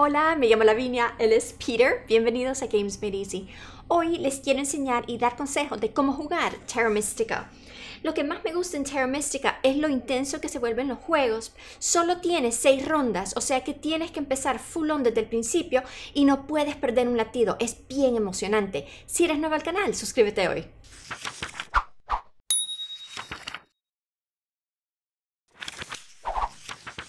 Hola, me llamo Lavinia, él es Peter. Bienvenidos a Games Made Easy. Hoy les quiero enseñar y dar consejos de cómo jugar Terra Mystica. Lo que más me gusta en Terra Mystica es lo intenso que se vuelven los juegos. Solo tiene seis rondas, o sea que tienes que empezar full on desde el principio y no puedes perder un latido. Es bien emocionante. Si eres nuevo al canal, suscríbete hoy.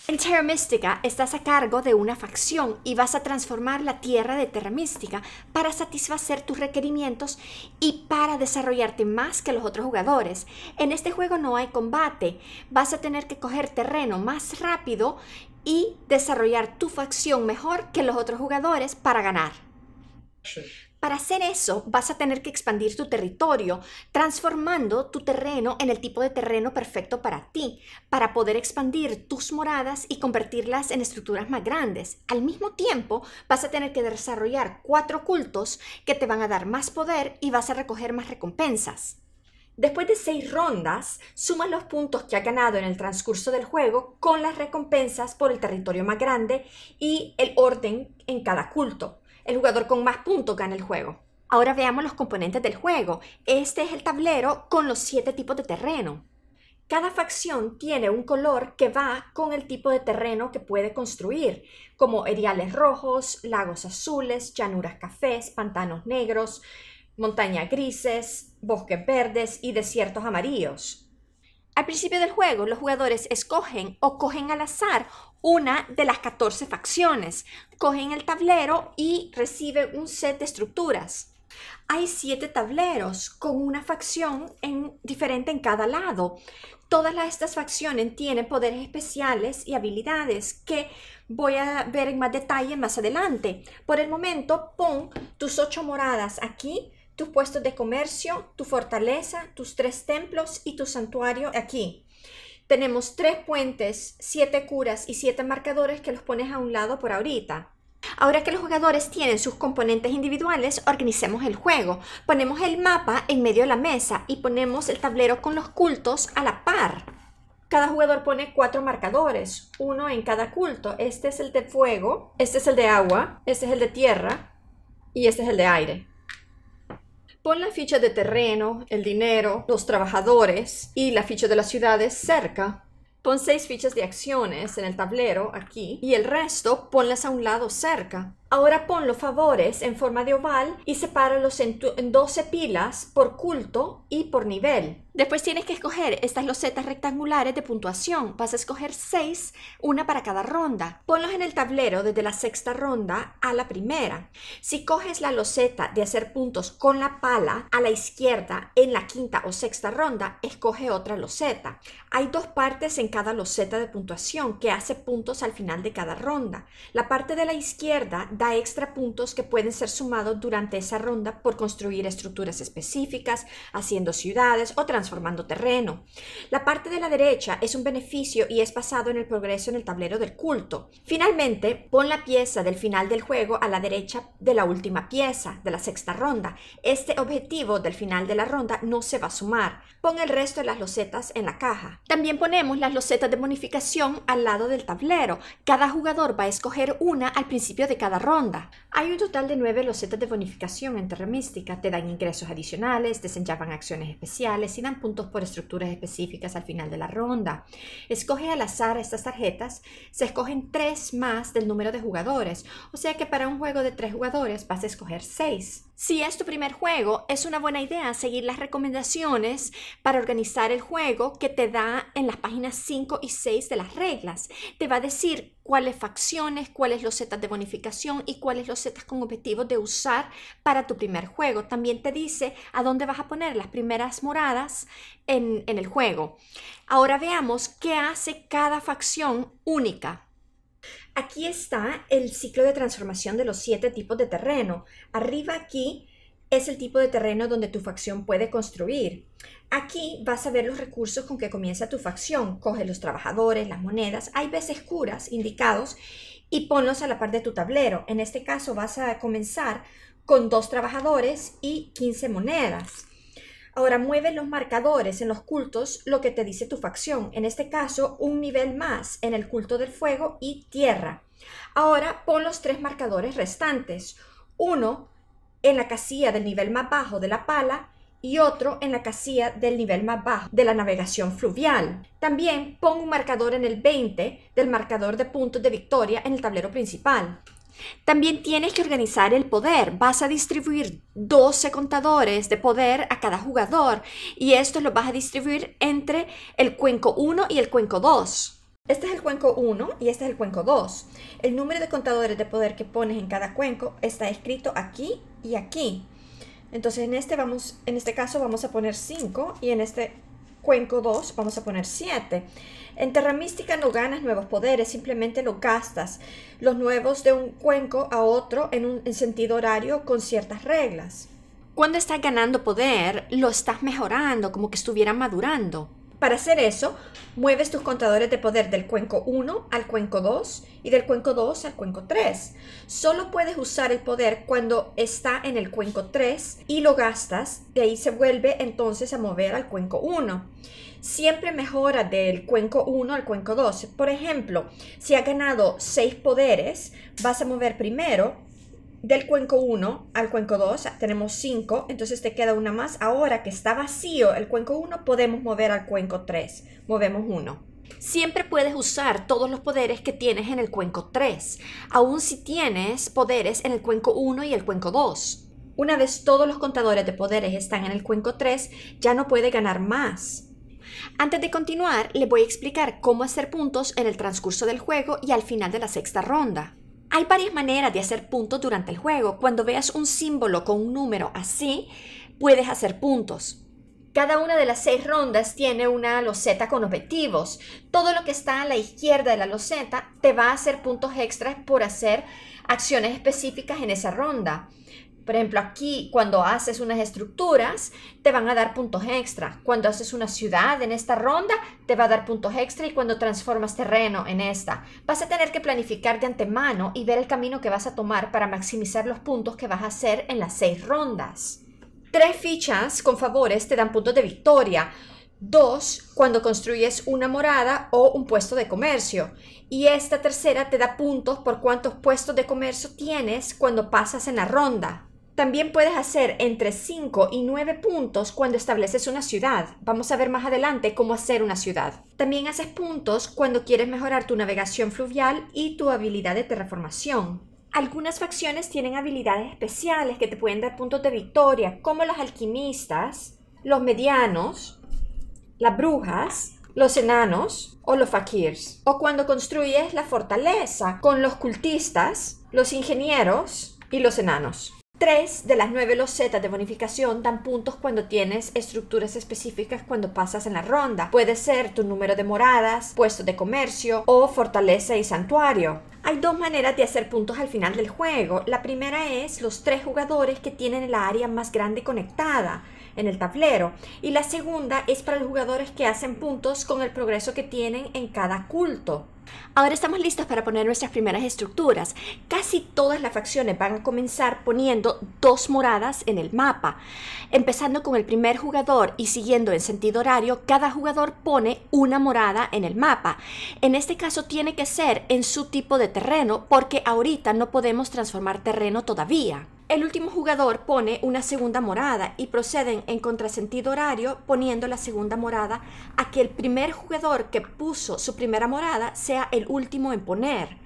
En Terra Mística estás a cargo de una facción y vas a transformar la tierra de Terra Mística para satisfacer tus requerimientos y para desarrollarte más que los otros jugadores. En este juego no hay combate, vas a tener que coger terreno más rápido y desarrollar tu facción mejor que los otros jugadores para ganar. Para hacer eso vas a tener que expandir tu territorio, transformando tu terreno en el tipo de terreno perfecto para ti, para poder expandir tus moradas y convertirlas en estructuras más grandes. Al mismo tiempo vas a tener que desarrollar cuatro cultos que te van a dar más poder y vas a recoger más recompensas. Después de seis rondas, suma los puntos que ha ganado en el transcurso del juego con las recompensas por el territorio más grande y el orden en cada culto el jugador con más puntos gana el juego. Ahora veamos los componentes del juego. Este es el tablero con los siete tipos de terreno. Cada facción tiene un color que va con el tipo de terreno que puede construir, como eriales rojos, lagos azules, llanuras cafés, pantanos negros, montañas grises, bosques verdes y desiertos amarillos. Al principio del juego, los jugadores escogen o cogen al azar una de las 14 facciones, cogen el tablero y reciben un set de estructuras. Hay siete tableros con una facción diferente en cada lado. Todas estas facciones tienen poderes especiales y habilidades que voy a ver en más detalle más adelante. Por el momento, pon tus ocho moradas aquí tus puestos de comercio, tu fortaleza, tus tres templos y tu santuario aquí. Tenemos tres puentes, siete curas y siete marcadores que los pones a un lado por ahorita. Ahora que los jugadores tienen sus componentes individuales, organicemos el juego. Ponemos el mapa en medio de la mesa y ponemos el tablero con los cultos a la par. Cada jugador pone cuatro marcadores, uno en cada culto. Este es el de fuego, este es el de agua, este es el de tierra y este es el de aire. Pon la ficha de terreno, el dinero, los trabajadores y la ficha de las ciudades cerca. Pon seis fichas de acciones en el tablero aquí y el resto ponlas a un lado cerca. Ahora pon los favores en forma de oval y sepáralos en, 12 pilas por culto y por nivel. Después tienes que escoger estas losetas rectangulares de puntuación. Vas a escoger 6, una para cada ronda. Ponlos en el tablero desde la sexta ronda a la primera. Si coges la loseta de hacer puntos con la pala a la izquierda en la quinta o sexta ronda, escoge otra loseta. Hay dos partes en cada loseta de puntuación que hace puntos al final de cada ronda. La parte de la izquierda da extra puntos que pueden ser sumados durante esa ronda por construir estructuras específicas, haciendo ciudades o transformando terreno. La parte de la derecha es un beneficio y es basado en el progreso en el tablero del culto. Finalmente, pon la pieza del final del juego a la derecha de la última pieza, de la sexta ronda. Este objetivo del final de la ronda no se va a sumar. Pon el resto de las losetas en la caja. También ponemos las losetas de bonificación al lado del tablero. Cada jugador va a escoger una al principio de cada ronda hay un total de 9 losetas de bonificación en Terra Mística. Te dan ingresos adicionales, desenllavan acciones especiales y dan puntos por estructuras específicas al final de la ronda. Escoge al azar estas tarjetas. Se escogen 3 más del número de jugadores. O sea que para un juego de tres jugadores vas a escoger 6. Si es tu primer juego, es una buena idea seguir las recomendaciones para organizar el juego que te da en las páginas 5 y 6 de las reglas. Te va a decir cuáles facciones, cuáles los setas de bonificación y cuáles los setas con objetivo de usar para tu primer juego. También te dice a dónde vas a poner las primeras moradas en el juego. Ahora veamos qué hace cada facción única. Aquí está el ciclo de transformación de los siete tipos de terreno. Arriba aquí es el tipo de terreno donde tu facción puede construir. Aquí vas a ver los recursos con que comienza tu facción. Coge los trabajadores, las monedas, hay veces curas indicados y ponlos a la par de tu tablero. En este caso vas a comenzar con dos trabajadores y 15 monedas. Ahora mueve los marcadores en los cultos lo que te dice tu facción, en este caso un nivel más en el culto del fuego y tierra. Ahora pon los tres marcadores restantes, uno en la casilla del nivel más bajo de la pala y otro en la casilla del nivel más bajo de la navegación fluvial. También pon un marcador en el 20 del marcador de puntos de victoria en el tablero principal. También tienes que organizar el poder. Vas a distribuir 12 contadores de poder a cada jugador y esto lo vas a distribuir entre el cuenco 1 y el cuenco 2. Este es el cuenco 1 y este es el cuenco 2. El número de contadores de poder que pones en cada cuenco está escrito aquí y aquí. Entonces en este, vamos, en este caso vamos a poner 5 y en este cuenco 2 vamos a poner 7. En Terra Mística no ganas nuevos poderes, simplemente lo gastas, los nuevos de un cuenco a otro en un en sentido horario con ciertas reglas. Cuando estás ganando poder, lo estás mejorando, como que estuviera madurando. Para hacer eso, mueves tus contadores de poder del cuenco 1 al cuenco 2 y del cuenco 2 al cuenco 3. Solo puedes usar el poder cuando está en el cuenco 3 y lo gastas, de ahí se vuelve entonces a mover al cuenco 1. Siempre mejora del cuenco 1 al cuenco 2. Por ejemplo, si ha ganado 6 poderes, vas a mover primero del cuenco 1 al cuenco 2 tenemos 5, entonces te queda una más. Ahora que está vacío el cuenco 1, podemos mover al cuenco 3. Movemos 1. Siempre puedes usar todos los poderes que tienes en el cuenco 3, aun si tienes poderes en el cuenco 1 y el cuenco 2. Una vez todos los contadores de poderes están en el cuenco 3, ya no puedes ganar más. Antes de continuar, les voy a explicar cómo hacer puntos en el transcurso del juego y al final de la sexta ronda. Hay varias maneras de hacer puntos durante el juego. Cuando veas un símbolo con un número así, puedes hacer puntos. Cada una de las seis rondas tiene una loseta con objetivos. Todo lo que está a la izquierda de la loseta te va a hacer puntos extras por hacer acciones específicas en esa ronda. Por ejemplo, aquí cuando haces unas estructuras, te van a dar puntos extra. Cuando haces una ciudad en esta ronda, te va a dar puntos extra y cuando transformas terreno en esta, vas a tener que planificar de antemano y ver el camino que vas a tomar para maximizar los puntos que vas a hacer en las seis rondas. Tres fichas con favores te dan puntos de victoria. Dos, cuando construyes una morada o un puesto de comercio. Y esta tercera te da puntos por cuántos puestos de comercio tienes cuando pasas en la ronda. También puedes hacer entre 5 y 9 puntos cuando estableces una ciudad. Vamos a ver más adelante cómo hacer una ciudad. También haces puntos cuando quieres mejorar tu navegación fluvial y tu habilidad de terraformación. Algunas facciones tienen habilidades especiales que te pueden dar puntos de victoria, como los alquimistas, los medianos, las brujas, los enanos o los fakirs. O cuando construyes la fortaleza con los cultistas, los ingenieros y los enanos. Tres de las nueve losetas de bonificación dan puntos cuando tienes estructuras específicas cuando pasas en la ronda. Puede ser tu número de moradas, puestos de comercio o fortaleza y santuario. Hay dos maneras de hacer puntos al final del juego. La primera es los tres jugadores que tienen el área más grande conectada en el tablero. Y la segunda es para los jugadores que hacen puntos con el progreso que tienen en cada culto. Ahora estamos listos para poner nuestras primeras estructuras. Casi todas las facciones van a comenzar poniendo dos moradas en el mapa. Empezando con el primer jugador y siguiendo en sentido horario, cada jugador pone una morada en el mapa. En este caso tiene que ser en su tipo de terreno porque ahorita no podemos transformar terreno todavía. El último jugador pone una segunda morada y proceden en contrasentido horario poniendo la segunda morada a que el primer jugador que puso su primera morada sea el último en poner.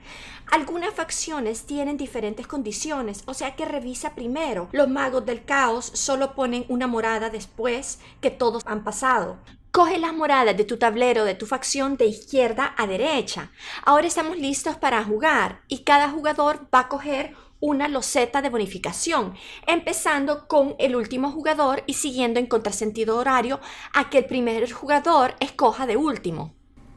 Algunas facciones tienen diferentes condiciones, o sea que revisa primero. Los magos del caos solo ponen una morada después que todos han pasado. Coge las moradas de tu tablero de tu facción de izquierda a derecha. Ahora estamos listos para jugar y cada jugador va a coger una loseta de bonificación, empezando con el último jugador y siguiendo en contrasentido horario a que el primer jugador escoja de último.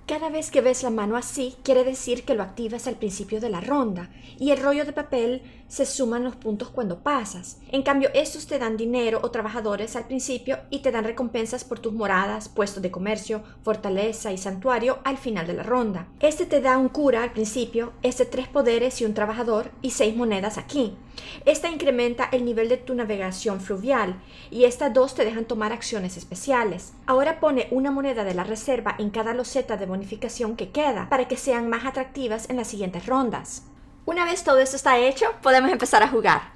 Cada vez que ves la mano así, quiere decir que lo activas al principio de la ronda y el rollo de papel se suman los puntos cuando pasas. En cambio, estos te dan dinero o trabajadores al principio y te dan recompensas por tus moradas, puestos de comercio, fortaleza y santuario al final de la ronda. Este te da un cura al principio, este tres poderes y un trabajador y seis monedas aquí. Esta incrementa el nivel de tu navegación fluvial y estas dos te dejan tomar acciones especiales. Ahora pone una moneda de la reserva en cada loseta de bonificación que queda para que sean más atractivas en las siguientes rondas. Una vez todo esto está hecho, podemos empezar a jugar.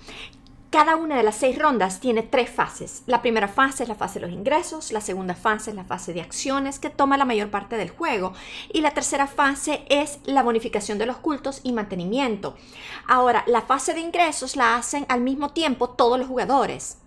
Cada una de las seis rondas tiene tres fases. La primera fase es la fase de los ingresos, la segunda fase es la fase de acciones que toma la mayor parte del juego y la tercera fase es la bonificación de los cultos y mantenimiento. Ahora, la fase de ingresos la hacen al mismo tiempo todos los jugadores.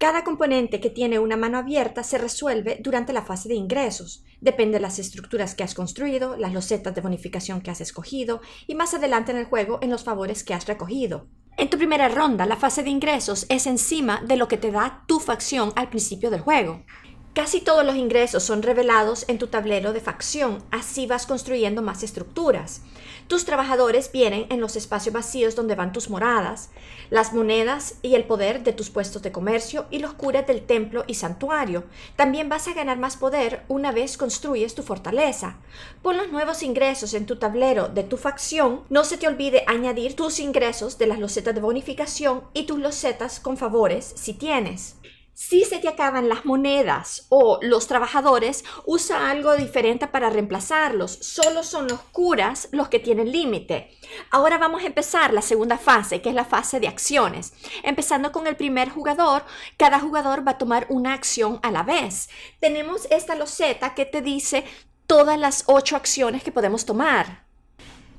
Cada componente que tiene una mano abierta se resuelve durante la fase de ingresos. Depende de las estructuras que has construido, las losetas de bonificación que has escogido y más adelante en el juego en los favores que has recogido. En tu primera ronda, la fase de ingresos es encima de lo que te da tu facción al principio del juego. Casi todos los ingresos son revelados en tu tablero de facción, así vas construyendo más estructuras. Tus trabajadores vienen en los espacios vacíos donde van tus moradas las monedas y el poder de tus puestos de comercio y los curas del templo y santuario. También vas a ganar más poder una vez construyes tu fortaleza. Pon los nuevos ingresos en tu tablero de tu facción. No se te olvide añadir tus ingresos de las losetas de bonificación y tus losetas con favores si tienes. Si se te acaban las monedas o los trabajadores, usa algo diferente para reemplazarlos. Solo son los curas los que tienen límite. Ahora vamos a empezar la segunda fase, que es la fase de acciones. Empezando con el primer jugador, cada jugador va a tomar una acción a la vez. Tenemos esta loseta que te dice todas las ocho acciones que podemos tomar.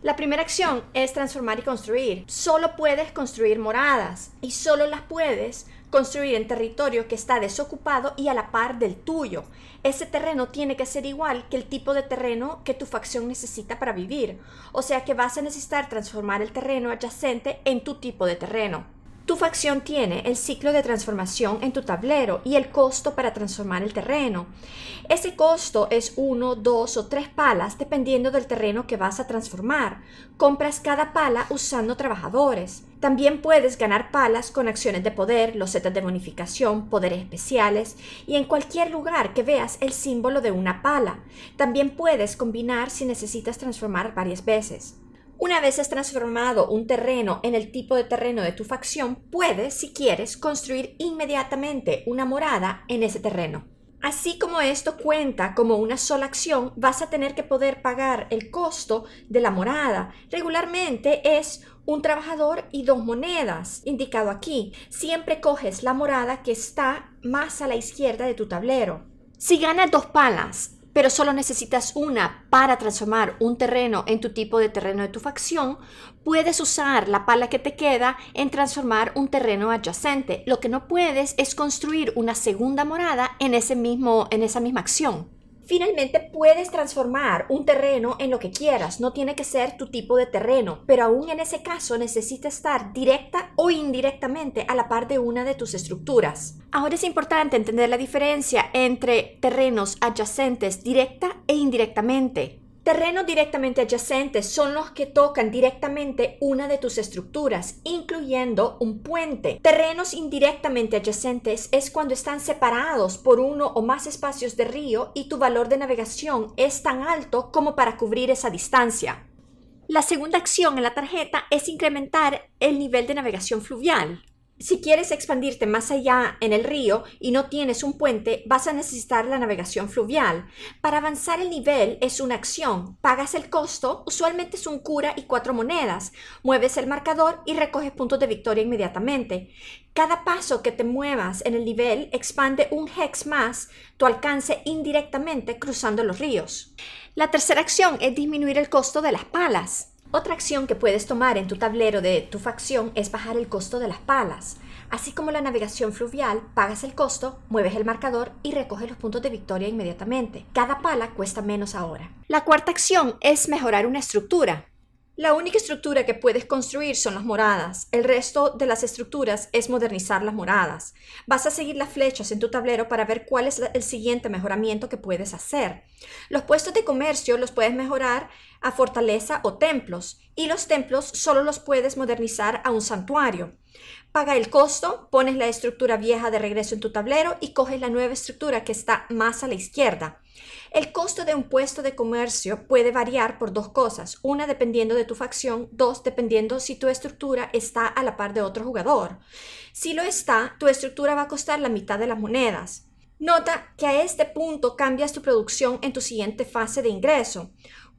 La primera acción es transformar y construir. Solo puedes construir moradas y solo las puedes construir en territorio que está desocupado y a la par del tuyo. Ese terreno tiene que ser igual que el tipo de terreno que tu facción necesita para vivir, o sea que vas a necesitar transformar el terreno adyacente en tu tipo de terreno. Tu facción tiene el ciclo de transformación en tu tablero y el costo para transformar el terreno. Ese costo es 1, 2 o 3 palas dependiendo del terreno que vas a transformar. Compras cada pala usando trabajadores. También puedes ganar palas con acciones de poder, los setas de bonificación, poderes especiales y en cualquier lugar que veas el símbolo de una pala. También puedes combinar si necesitas transformar varias veces. Una vez has transformado un terreno en el tipo de terreno de tu facción, puedes, si quieres, construir inmediatamente una morada en ese terreno. Así como esto cuenta como una sola acción, vas a tener que poder pagar el costo de la morada. Regularmente es un trabajador y dos monedas, indicado aquí. Siempre coges la morada que está más a la izquierda de tu tablero. Si ganas dos palas, pero solo necesitas una para transformar un terreno en tu tipo de terreno de tu facción, puedes usar la pala que te queda en transformar un terreno adyacente. Lo que no puedes es construir una segunda morada en, ese mismo, en esa misma acción. Finalmente puedes transformar un terreno en lo que quieras, no tiene que ser tu tipo de terreno, pero aún en ese caso necesita estar directa o indirectamente a la par de una de tus estructuras. Ahora es importante entender la diferencia entre terrenos adyacentes directa e indirectamente. Terrenos directamente adyacentes son los que tocan directamente una de tus estructuras, incluyendo un puente. Terrenos indirectamente adyacentes es cuando están separados por uno o más espacios de río y tu valor de navegación es tan alto como para cubrir esa distancia. La segunda acción en la tarjeta es incrementar el nivel de navegación fluvial si quieres expandirte más allá en el río y no tienes un puente, vas a necesitar la navegación fluvial. Para avanzar el nivel es una acción. Pagas el costo, usualmente es un cura y cuatro monedas. Mueves el marcador y recoges puntos de victoria inmediatamente. Cada paso que te muevas en el nivel expande un hex más tu alcance indirectamente cruzando los ríos. La tercera acción es disminuir el costo de las palas. Otra acción que puedes tomar en tu tablero de tu facción es bajar el costo de las palas. Así como la navegación fluvial, pagas el costo, mueves el marcador y recoges los puntos de victoria inmediatamente. Cada pala cuesta menos ahora. La cuarta acción es mejorar una estructura. La única estructura que puedes construir son las moradas. El resto de las estructuras es modernizar las moradas. Vas a seguir las flechas en tu tablero para ver cuál es el siguiente mejoramiento que puedes hacer. Los puestos de comercio los puedes mejorar a fortaleza o templos y los templos solo los puedes modernizar a un santuario. Paga el costo, pones la estructura vieja de regreso en tu tablero y coges la nueva estructura que está más a la izquierda. El costo de un puesto de comercio puede variar por dos cosas. Una, dependiendo de tu facción. Dos, dependiendo si tu estructura está a la par de otro jugador. Si lo está, tu estructura va a costar la mitad de las monedas. Nota que a este punto cambias tu producción en tu siguiente fase de ingreso.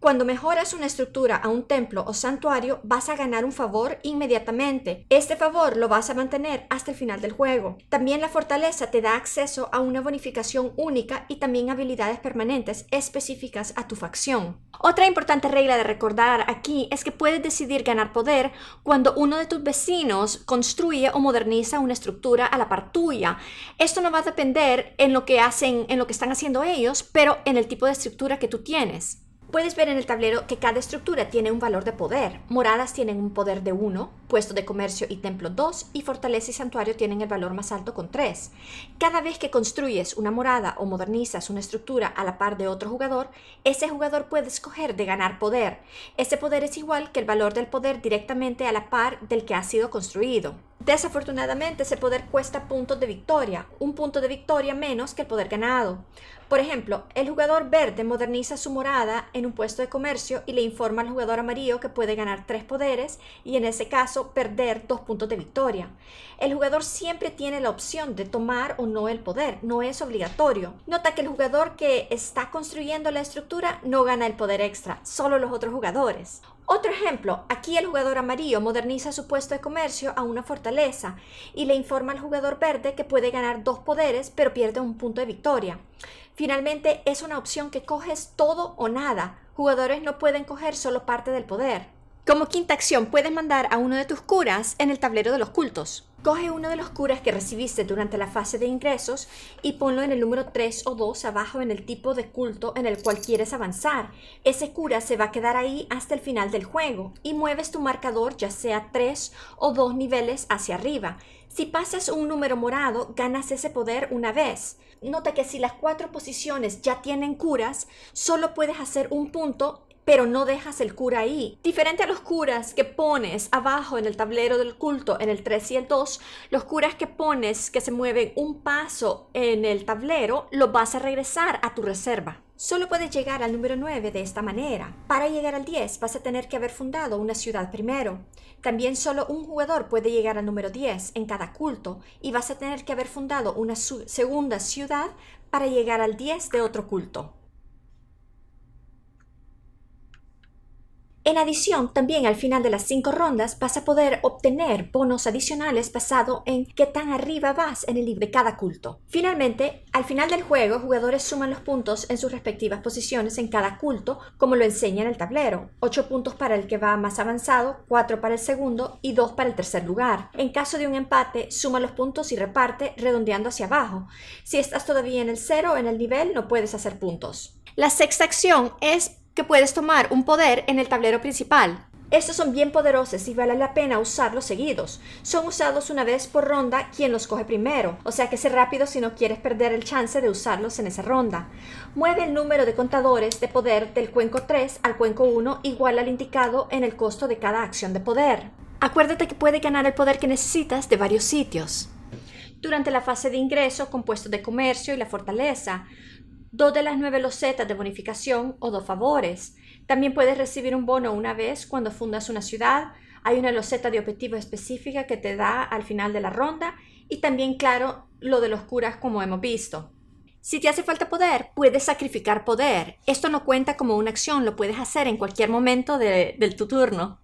Cuando mejoras una estructura a un templo o santuario, vas a ganar un favor inmediatamente. Este favor lo vas a mantener hasta el final del juego. También la fortaleza te da acceso a una bonificación única y también habilidades permanentes específicas a tu facción. Otra importante regla de recordar aquí es que puedes decidir ganar poder cuando uno de tus vecinos construye o moderniza una estructura a la par tuya. Esto no va a depender en lo que hacen, en lo que están haciendo ellos, pero en el tipo de estructura que tú tienes. Puedes ver en el tablero que cada estructura tiene un valor de poder. Moradas tienen un poder de 1, puesto de comercio y templo 2, y fortaleza y santuario tienen el valor más alto con 3. Cada vez que construyes una morada o modernizas una estructura a la par de otro jugador, ese jugador puede escoger de ganar poder. Ese poder es igual que el valor del poder directamente a la par del que ha sido construido. Desafortunadamente, ese poder cuesta puntos de victoria, un punto de victoria menos que el poder ganado. Por ejemplo, el jugador verde moderniza su morada en un puesto de comercio y le informa al jugador amarillo que puede ganar tres poderes y en ese caso perder dos puntos de victoria. El jugador siempre tiene la opción de tomar o no el poder, no es obligatorio. Nota que el jugador que está construyendo la estructura no gana el poder extra, solo los otros jugadores. Otro ejemplo, aquí el jugador amarillo moderniza su puesto de comercio a una fortaleza y le informa al jugador verde que puede ganar dos poderes pero pierde un punto de victoria. Finalmente es una opción que coges todo o nada. Jugadores no pueden coger solo parte del poder. Como quinta acción, puedes mandar a uno de tus curas en el tablero de los cultos. Coge uno de los curas que recibiste durante la fase de ingresos y ponlo en el número 3 o 2 abajo en el tipo de culto en el cual quieres avanzar. Ese cura se va a quedar ahí hasta el final del juego y mueves tu marcador ya sea 3 o 2 niveles hacia arriba. Si pasas un número morado, ganas ese poder una vez. Nota que si las cuatro posiciones ya tienen curas, solo puedes hacer un punto pero no dejas el cura ahí. Diferente a los curas que pones abajo en el tablero del culto en el 3 y el 2, los curas que pones que se mueven un paso en el tablero, lo vas a regresar a tu reserva. Solo puedes llegar al número 9 de esta manera. Para llegar al 10 vas a tener que haber fundado una ciudad primero. También solo un jugador puede llegar al número 10 en cada culto y vas a tener que haber fundado una segunda ciudad para llegar al 10 de otro culto. En adición, también al final de las cinco rondas vas a poder obtener bonos adicionales basado en qué tan arriba vas en el libro de cada culto. Finalmente, al final del juego, jugadores suman los puntos en sus respectivas posiciones en cada culto, como lo enseña en el tablero. 8 puntos para el que va más avanzado, 4 para el segundo y 2 para el tercer lugar. En caso de un empate, suma los puntos y reparte redondeando hacia abajo. Si estás todavía en el cero en el nivel, no puedes hacer puntos. La sexta acción es que puedes tomar un poder en el tablero principal. Estos son bien poderosos y vale la pena usarlos seguidos. Son usados una vez por ronda quien los coge primero, o sea que sé rápido si no quieres perder el chance de usarlos en esa ronda. Mueve el número de contadores de poder del cuenco 3 al cuenco 1 igual al indicado en el costo de cada acción de poder. Acuérdate que puede ganar el poder que necesitas de varios sitios. Durante la fase de ingreso, compuesto de comercio y la fortaleza, dos de las nueve losetas de bonificación o dos favores. También puedes recibir un bono una vez cuando fundas una ciudad. Hay una loseta de objetivo específica que te da al final de la ronda y también, claro, lo de los curas como hemos visto. Si te hace falta poder, puedes sacrificar poder. Esto no cuenta como una acción, lo puedes hacer en cualquier momento de, de tu turno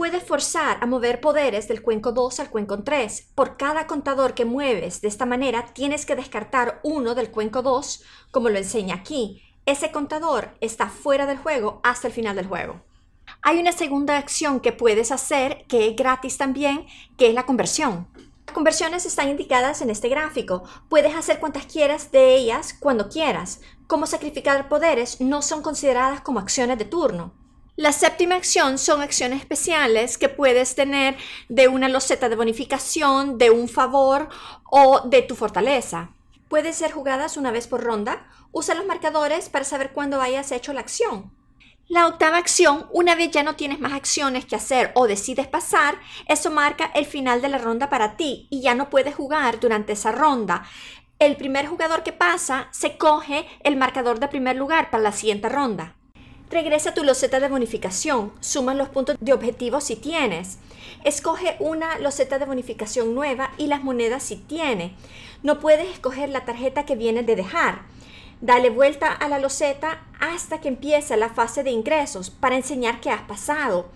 puede forzar a mover poderes del cuenco 2 al cuenco 3. Por cada contador que mueves de esta manera, tienes que descartar uno del cuenco 2, como lo enseña aquí. Ese contador está fuera del juego hasta el final del juego. Hay una segunda acción que puedes hacer, que es gratis también, que es la conversión. Las conversiones están indicadas en este gráfico. Puedes hacer cuantas quieras de ellas cuando quieras. Como sacrificar poderes no son consideradas como acciones de turno. La séptima acción son acciones especiales que puedes tener de una loseta de bonificación, de un favor o de tu fortaleza. Pueden ser jugadas una vez por ronda. Usa los marcadores para saber cuándo hayas hecho la acción. La octava acción, una vez ya no tienes más acciones que hacer o decides pasar, eso marca el final de la ronda para ti y ya no puedes jugar durante esa ronda. El primer jugador que pasa se coge el marcador de primer lugar para la siguiente ronda. Regresa a tu loseta de bonificación, suma los puntos de objetivo si tienes. Escoge una loseta de bonificación nueva y las monedas si tiene. No puedes escoger la tarjeta que vienes de dejar. Dale vuelta a la loseta hasta que empieza la fase de ingresos para enseñar que has pasado.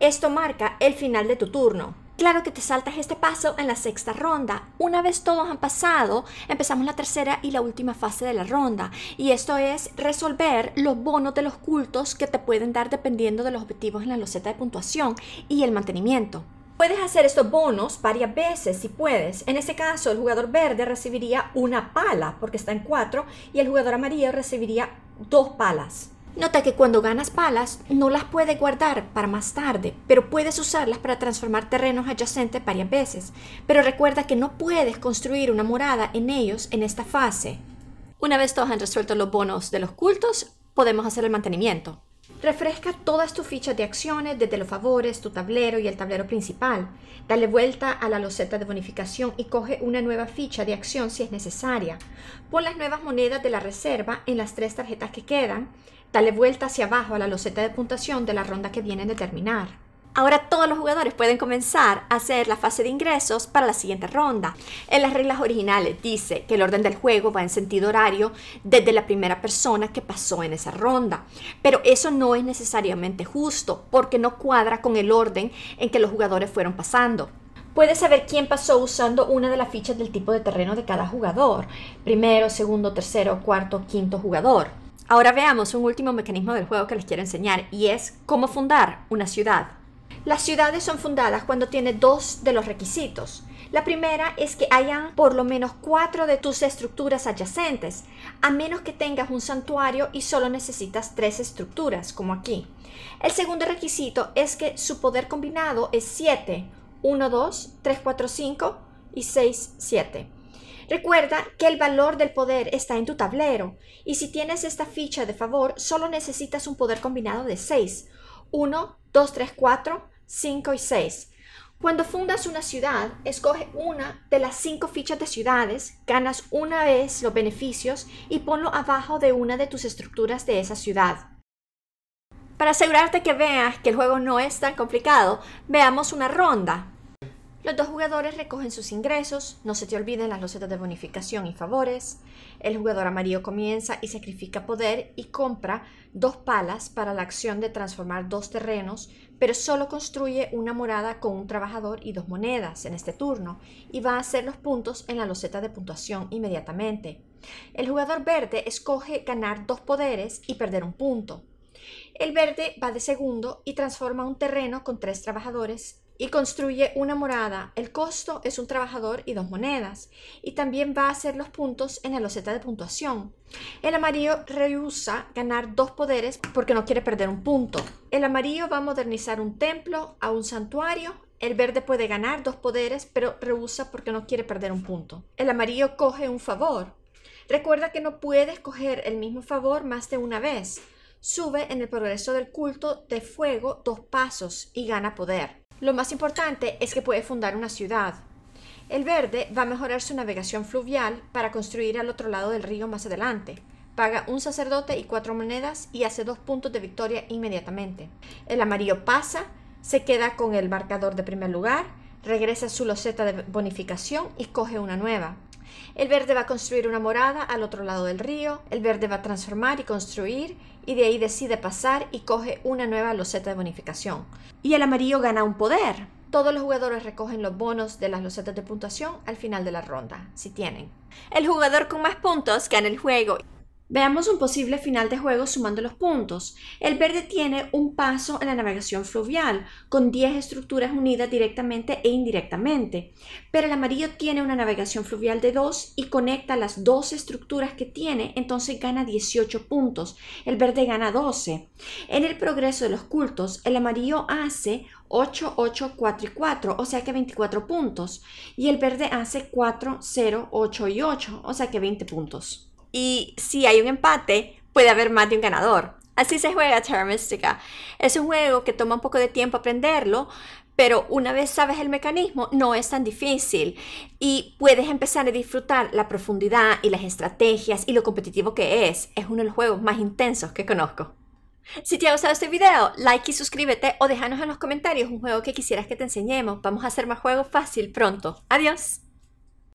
Esto marca el final de tu turno. Claro que te saltas este paso en la sexta ronda. Una vez todos han pasado, empezamos la tercera y la última fase de la ronda. Y esto es resolver los bonos de los cultos que te pueden dar dependiendo de los objetivos en la loseta de puntuación y el mantenimiento. Puedes hacer estos bonos varias veces si puedes. En este caso, el jugador verde recibiría una pala porque está en 4 y el jugador amarillo recibiría dos palas. Nota que cuando ganas palas no las puedes guardar para más tarde, pero puedes usarlas para transformar terrenos adyacentes varias veces. Pero recuerda que no puedes construir una morada en ellos en esta fase. Una vez todos han resuelto los bonos de los cultos, podemos hacer el mantenimiento. Refresca todas tus fichas de acciones, desde los favores, tu tablero y el tablero principal. Dale vuelta a la loseta de bonificación y coge una nueva ficha de acción si es necesaria. Pon las nuevas monedas de la reserva en las tres tarjetas que quedan Dale vuelta hacia abajo a la loseta de puntuación de la ronda que vienen de terminar. Ahora todos los jugadores pueden comenzar a hacer la fase de ingresos para la siguiente ronda. En las reglas originales dice que el orden del juego va en sentido horario desde la primera persona que pasó en esa ronda, pero eso no es necesariamente justo porque no cuadra con el orden en que los jugadores fueron pasando. Puedes saber quién pasó usando una de las fichas del tipo de terreno de cada jugador, primero, segundo, tercero, cuarto, quinto jugador. Ahora veamos un último mecanismo del juego que les quiero enseñar y es cómo fundar una ciudad. Las ciudades son fundadas cuando tiene dos de los requisitos. La primera es que hayan por lo menos cuatro de tus estructuras adyacentes, a menos que tengas un santuario y solo necesitas tres estructuras, como aquí. El segundo requisito es que su poder combinado es 7, 1, 2, 3, cuatro, 5 y seis, siete. Recuerda que el valor del poder está en tu tablero y si tienes esta ficha de favor, solo necesitas un poder combinado de 6. 1, 2, 3, 4, 5 y 6. Cuando fundas una ciudad, escoge una de las 5 fichas de ciudades, ganas una vez los beneficios y ponlo abajo de una de tus estructuras de esa ciudad. Para asegurarte que veas que el juego no es tan complicado, veamos una ronda. Los dos jugadores recogen sus ingresos, no se te olviden las losetas de bonificación y favores. El jugador amarillo comienza y sacrifica poder y compra dos palas para la acción de transformar dos terrenos, pero solo construye una morada con un trabajador y dos monedas en este turno y va a hacer los puntos en la loseta de puntuación inmediatamente. El jugador verde escoge ganar dos poderes y perder un punto. El verde va de segundo y transforma un terreno con tres trabajadores y construye una morada. El costo es un trabajador y dos monedas. Y también va a hacer los puntos en la loseta de puntuación. El amarillo rehúsa ganar dos poderes porque no quiere perder un punto. El amarillo va a modernizar un templo a un santuario. El verde puede ganar dos poderes, pero rehúsa porque no quiere perder un punto. El amarillo coge un favor. Recuerda que no puedes coger el mismo favor más de una vez. Sube en el progreso del culto de fuego dos pasos y gana poder. Lo más importante es que puede fundar una ciudad. El verde va a mejorar su navegación fluvial para construir al otro lado del río más adelante. Paga un sacerdote y cuatro monedas y hace dos puntos de victoria inmediatamente. El amarillo pasa, se queda con el marcador de primer lugar, regresa su loseta de bonificación y coge una nueva. El verde va a construir una morada al otro lado del río, el verde va a transformar y construir, y de ahí decide pasar y coge una nueva loseta de bonificación. Y el amarillo gana un poder. Todos los jugadores recogen los bonos de las losetas de puntuación al final de la ronda, si tienen. El jugador con más puntos gana el juego Veamos un posible final de juego sumando los puntos. El verde tiene un paso en la navegación fluvial, con 10 estructuras unidas directamente e indirectamente, pero el amarillo tiene una navegación fluvial de 2 y conecta las 12 estructuras que tiene, entonces gana 18 puntos, el verde gana 12. En el progreso de los cultos, el amarillo hace 8, 8, 4 y 4, o sea que 24 puntos, y el verde hace 4, 0, 8 y 8, o sea que 20 puntos y si hay un empate, puede haber más de un ganador. Así se juega Terra Mystica. Es un juego que toma un poco de tiempo aprenderlo, pero una vez sabes el mecanismo no es tan difícil y puedes empezar a disfrutar la profundidad y las estrategias y lo competitivo que es. Es uno de los juegos más intensos que conozco. Si te ha gustado este video, like y suscríbete o déjanos en los comentarios un juego que quisieras que te enseñemos. Vamos a hacer más juegos fácil pronto. Adiós.